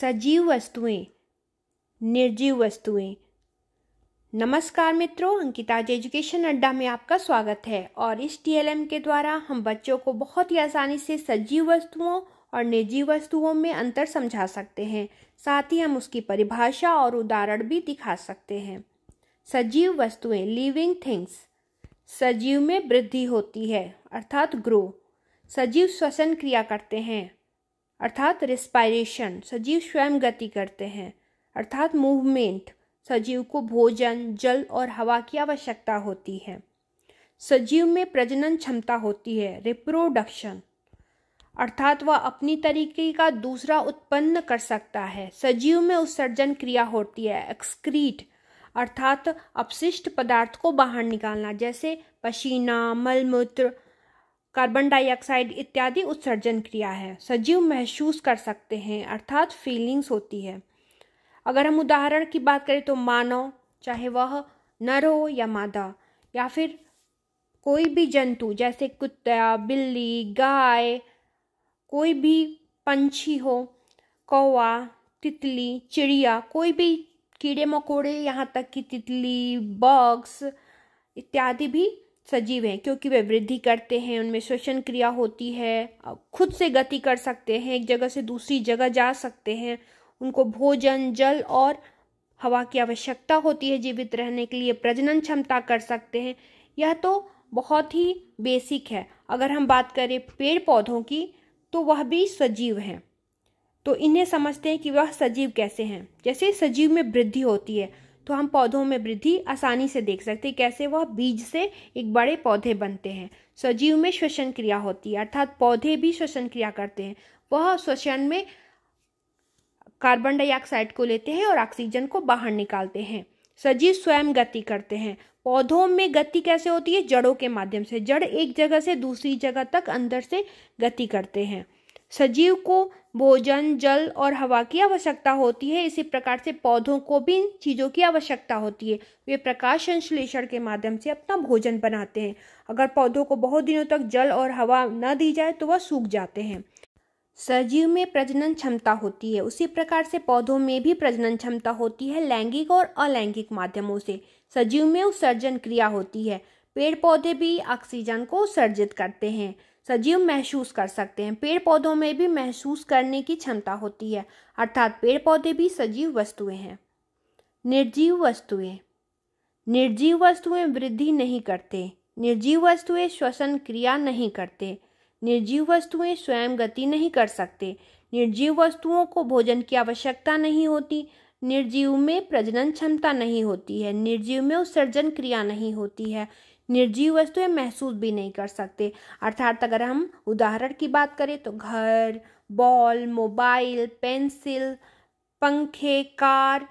सजीव वस्तुएं निर्जीव वस्तुएं नमस्कार मित्रों अंकिताज एजुकेशन अड्डा में आपका स्वागत है और इस टीएलएम के द्वारा हम बच्चों को बहुत ही आसानी से सजीव वस्तुओं और निर्जीव वस्तुओं में अंतर समझा सकते हैं साथ ही हम उसकी परिभाषा और उदाहरण भी दिखा सकते हैं सजीव वस्तुएं लिविंग थिंग्स सजीव में वृद्धि होती है अर्थात ग्रो सजीव श्वसन क्रिया करते हैं अर्थात रेस्पायरेशन सजीव स्वयं गति करते हैं अर्थात मूवमेंट सजीव को भोजन जल और हवा की आवश्यकता होती है सजीव में प्रजनन क्षमता होती है रिप्रोडक्शन अर्थात वह अपनी तरीके का दूसरा उत्पन्न कर सकता है सजीव में उत्सर्जन क्रिया होती है एक्सक्रीट अर्थात अपशिष्ट पदार्थ को बाहर निकालना जैसे पसीना मलमूत्र कार्बन डाइऑक्साइड इत्यादि उत्सर्जन क्रिया है सजीव महसूस कर सकते हैं अर्थात फीलिंग्स होती है अगर हम उदाहरण की बात करें तो मानव चाहे वह नर हो या मादा या फिर कोई भी जंतु जैसे कुत्ता बिल्ली गाय कोई भी पंछी हो कौवा तितली चिड़िया कोई भी कीड़े मकोड़े यहाँ तक कि तितली बग्स इत्यादि भी सजीव हैं क्योंकि वे वृद्धि करते हैं उनमें श्वसन क्रिया होती है खुद से गति कर सकते हैं एक जगह से दूसरी जगह जा सकते हैं उनको भोजन जल और हवा की आवश्यकता होती है जीवित रहने के लिए प्रजनन क्षमता कर सकते हैं यह तो बहुत ही बेसिक है अगर हम बात करें पेड़ पौधों की तो वह भी सजीव हैं तो इन्हें समझते हैं कि वह सजीव कैसे हैं जैसे सजीव में वृद्धि होती है तो हम पौधों में वृद्धि आसानी से देख सकते हैं कैसे वह बीज से एक बड़े पौधे बनते हैं सजीव में श्वसन क्रिया होती है अर्थात पौधे भी श्वसन क्रिया करते हैं वह श्वसन में कार्बन डाइऑक्साइड को लेते हैं और ऑक्सीजन को बाहर निकालते हैं सजीव स्वयं गति करते हैं पौधों में गति कैसे होती है जड़ों के माध्यम से जड़ एक जगह से दूसरी जगह तक अंदर से गति करते हैं सजीव को भोजन जल और हवा की आवश्यकता होती है इसी प्रकार से पौधों को भी इन चीज़ों की आवश्यकता होती है वे प्रकाश संश्लेषण के माध्यम से अपना भोजन बनाते हैं अगर पौधों को बहुत दिनों तक जल और हवा न दी जाए तो वह सूख जाते हैं सजीव में प्रजनन क्षमता होती है उसी प्रकार से पौधों में भी प्रजनन क्षमता होती है लैंगिक और अलैंगिक माध्यमों से सजीव में उत्सर्जन क्रिया होती है पेड़ पौधे भी ऑक्सीजन को उत्सर्जित करते हैं सजीव महसूस कर सकते हैं पेड़ पौधों में भी महसूस करने की क्षमता होती है अर्थात पेड़ पौधे भी सजीव वस्तुएं हैं निर्जीव वस्तुएं निर्जीव वस्तुएं वृद्धि नहीं करते निर्जीव वस्तुएं श्वसन क्रिया नहीं करते निर्जीव वस्तुएं स्वयं गति नहीं कर सकते निर्जीव वस्तुओं को भोजन की आवश्यकता नहीं होती निर्जीव में प्रजनन क्षमता नहीं होती है निर्जीव में उत्सर्जन क्रिया नहीं होती है निर्जीव वस्तुएं महसूस भी नहीं कर सकते अर्थात अगर हम उदाहरण की बात करें तो घर बॉल मोबाइल पेंसिल पंखे कार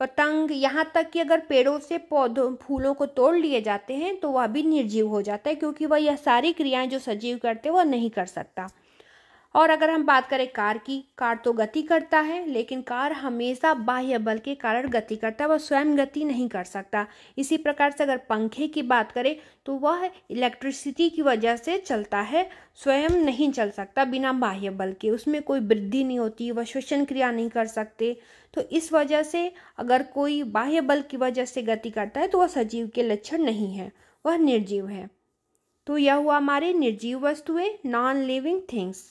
पतंग यहाँ तक कि अगर पेड़ों से पौधों फूलों को तोड़ लिए जाते हैं तो वह भी निर्जीव हो जाता है क्योंकि वह यह सारी क्रियाएं जो सजीव करते हैं वह नहीं कर सकता और अगर हम बात करें कार की कार तो गति करता है लेकिन कार हमेशा बाह्य बल के कारण गति करता है वह स्वयं गति नहीं कर सकता इसी प्रकार से अगर पंखे की बात करें तो वह इलेक्ट्रिसिटी की वजह से चलता है स्वयं नहीं चल सकता बिना बाह्य बल के उसमें कोई वृद्धि नहीं होती वह श्वसन क्रिया नहीं कर सकते तो इस वजह से अगर कोई बाह्य बल की वजह से गति करता है तो वह सजीव के लक्षण नहीं है वह निर्जीव है तो यह हुआ हमारे निर्जीव वस्तुएं नॉन लिविंग थिंग्स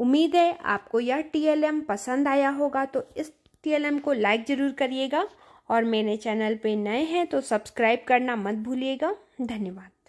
उम्मीद है आपको यह टीएलएम पसंद आया होगा तो इस टीएलएम को लाइक ज़रूर करिएगा और मेरे चैनल पे नए हैं तो सब्सक्राइब करना मत भूलिएगा धन्यवाद